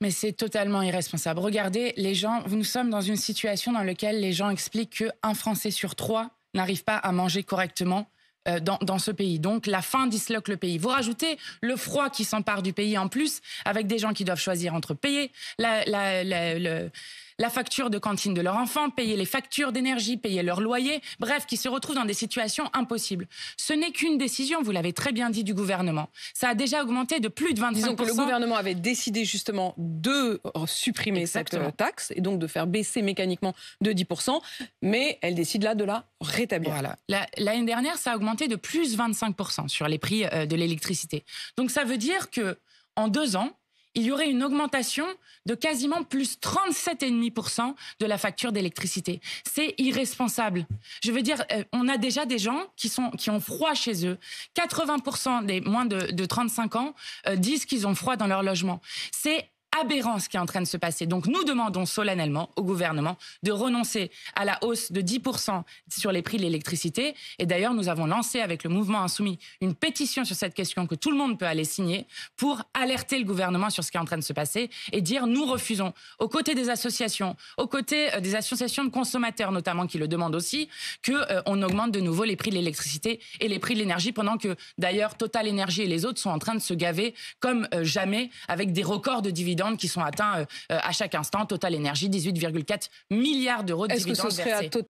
Mais c'est totalement irresponsable. Regardez, les gens, nous sommes dans une situation dans laquelle les gens expliquent qu'un Français sur trois n'arrive pas à manger correctement. Euh, dans, ce pays. Donc la faim disloque le pays. Vous rajoutez le froid qui s'empare du pays en plus, avec des gens qui doivent choisir entre payer la facture de cantine de leur enfant, payer les factures d'énergie, payer leur loyer, bref, qui se retrouvent dans des situations impossibles. Ce n'est qu'une décision, vous l'avez très bien dit, du gouvernement. Ça a déjà augmenté de plus de 20 Disons que le gouvernement avait décidé justement de euh, supprimer cette euh, taxe et donc de faire baisser mécaniquement de 10%, mais elle décide là de la rétablir. L'année dernière, ça a augmenté de plus de 25% sur les prix euh, de l'électricité. Donc ça veut dire que en deux ans, il y aurait une augmentation de quasiment plus 37,5% de la facture d'électricité. C'est irresponsable. Je veux dire, euh, on a déjà des gens qui, sont, qui ont froid chez eux. 80% des moins de, 35 ans euh, disent qu'ils ont froid dans leur logement. C'est aberrant ce qui est en train de se passer. Donc nous demandons solennellement au gouvernement de renoncer à la hausse de 10% sur les prix de l'électricité. Et d'ailleurs, nous avons lancé avec le mouvement insoumis une pétition sur cette question que tout le monde peut aller signer pour alerter le gouvernement sur ce qui est en train de se passer et dire nous refusons, aux côtés des associations, aux côtés euh, des associations de consommateurs notamment qui le demandent aussi, qu'on euh, on augmente de nouveau les prix de l'électricité et les prix de l'énergie pendant que d'ailleurs Total Energy et les autres sont en train de se gaver comme euh, jamais avec des records de dividendes qui sont atteints euh, à chaque instant. Total énergie, 18,4 milliards d'euros de dividendes versés.